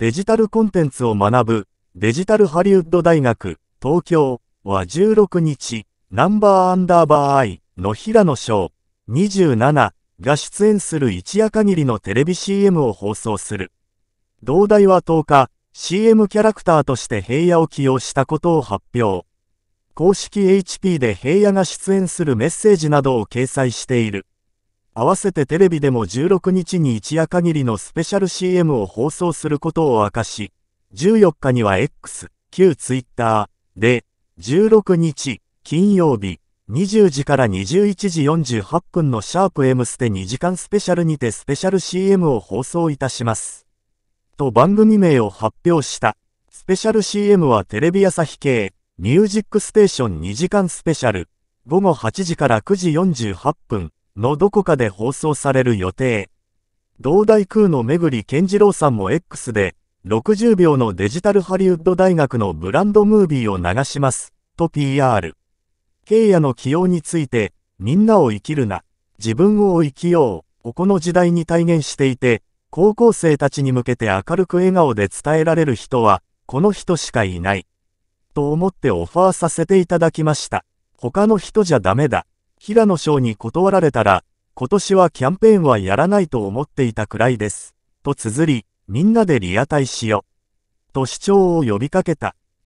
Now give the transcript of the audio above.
デジタルコンテンツを学ぶデジタルハリウッド大学東京は16日ナンバーアンダーバーアイの平野翔27が出演する一夜限りのテレビ CM を放送する。同大は10日 CM キャラクターとして平野を起用したことを発表。公式 HP で平野が出演するメッセージなどを掲載している。合わせてテレビでも16日に一夜限りのスペシャル CM を放送することを明かし、14日には X、旧 Twitter で、16日、金曜日、20時から21時48分のシャープ M ステ2時間スペシャルにてスペシャル CM を放送いたします。と番組名を発表した。スペシャル CM はテレビ朝日系、ミュージックステーション2時間スペシャル、午後8時から9時48分、のどこかで放送される予定。同大空のめぐり健次郎さんも X で、60秒のデジタルハリウッド大学のブランドムービーを流します、と PR。ケイヤの起用について、みんなを生きるな、自分を生きよう、をこの時代に体現していて、高校生たちに向けて明るく笑顔で伝えられる人は、この人しかいない。と思ってオファーさせていただきました。他の人じゃダメだ。平野賞に断られたら、今年はキャンペーンはやらないと思っていたくらいです。と綴り、みんなでリアタイしよ。と主張を呼びかけた。